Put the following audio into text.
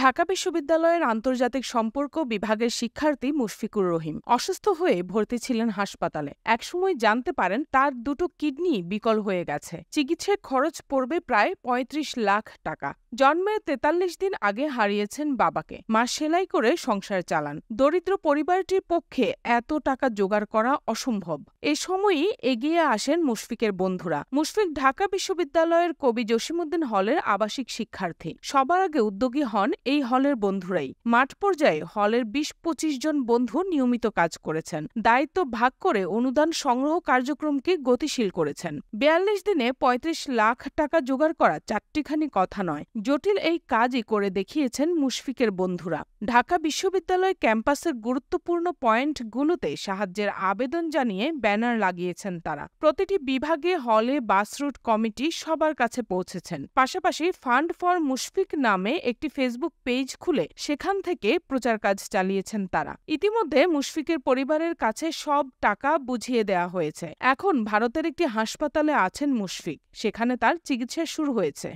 ঢাকা বিশ্ববিদ্যালয়ের আন্তর্জাতিক সম্পর্ক বিভাগের শিক্ষার্থী মুশফিকুর রহিম অসুস্থ হয়ে ভর্তি ছিলেন হাসপাতালে একসময় জানতে পারেন তার দুটো কিডনি বিকল হয়ে গেছে চিকিৎসার খরচ পড়বে প্রায় ৩৫ লাখ টাকা জন্মের তেতাল্লিশ দিন আগে হারিয়েছেন বাবাকে মা সেলাই করে সংসার চালান দরিদ্র পরিবারটির পক্ষে এত টাকা জোগাড় করা অসম্ভব এ সময়ই এগিয়ে আসেন মুশফিকের বন্ধুরা মুশফিক ঢাকা বিশ্ববিদ্যালয়ের কবি জসিমুদ্দিন হলের আবাসিক শিক্ষার্থী সবার আগে উদ্যোগী হন এই হলের বন্ধুরাই মাঠ পর্যায়ে হলের বিশ পঁচিশ জন বন্ধু নিয়মিত কাজ করেছেন দায়িত্ব ভাগ করে অনুদান সংগ্রহ কার্যক্রমকে গতিশীল করেছেন বিয়াল্লিশ দিনে ৩৫ লাখ টাকা জোগাড় করা চারটিখানি কথা নয় জটিল এই কাজই করে দেখিয়েছেন মুশফিকের বন্ধুরা ঢাকা বিশ্ববিদ্যালয় ক্যাম্পাসের গুরুত্বপূর্ণ পয়েন্টগুলোতে সাহায্যের আবেদন জানিয়ে ব্যানার লাগিয়েছেন তারা প্রতিটি বিভাগে হলে বাসরুট কমিটি সবার কাছে পৌঁছেছেন পাশাপাশি ফান্ড ফর মুশফিক নামে একটি ফেসবুক পেজ খুলে সেখান থেকে প্রচার কাজ চালিয়েছেন তারা ইতিমধ্যে মুশফিকের পরিবারের কাছে সব টাকা বুঝিয়ে দেয়া হয়েছে এখন ভারতের একটি হাসপাতালে আছেন মুশফিক সেখানে তার চিকিৎসা শুরু হয়েছে